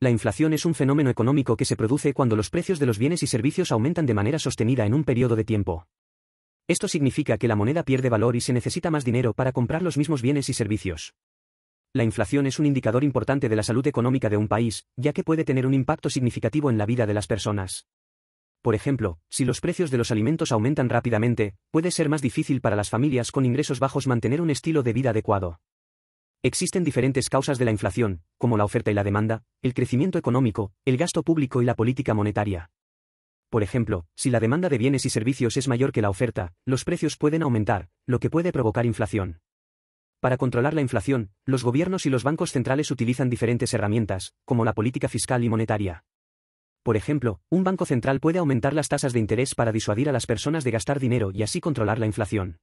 La inflación es un fenómeno económico que se produce cuando los precios de los bienes y servicios aumentan de manera sostenida en un periodo de tiempo. Esto significa que la moneda pierde valor y se necesita más dinero para comprar los mismos bienes y servicios. La inflación es un indicador importante de la salud económica de un país, ya que puede tener un impacto significativo en la vida de las personas. Por ejemplo, si los precios de los alimentos aumentan rápidamente, puede ser más difícil para las familias con ingresos bajos mantener un estilo de vida adecuado. Existen diferentes causas de la inflación, como la oferta y la demanda, el crecimiento económico, el gasto público y la política monetaria. Por ejemplo, si la demanda de bienes y servicios es mayor que la oferta, los precios pueden aumentar, lo que puede provocar inflación. Para controlar la inflación, los gobiernos y los bancos centrales utilizan diferentes herramientas, como la política fiscal y monetaria. Por ejemplo, un banco central puede aumentar las tasas de interés para disuadir a las personas de gastar dinero y así controlar la inflación.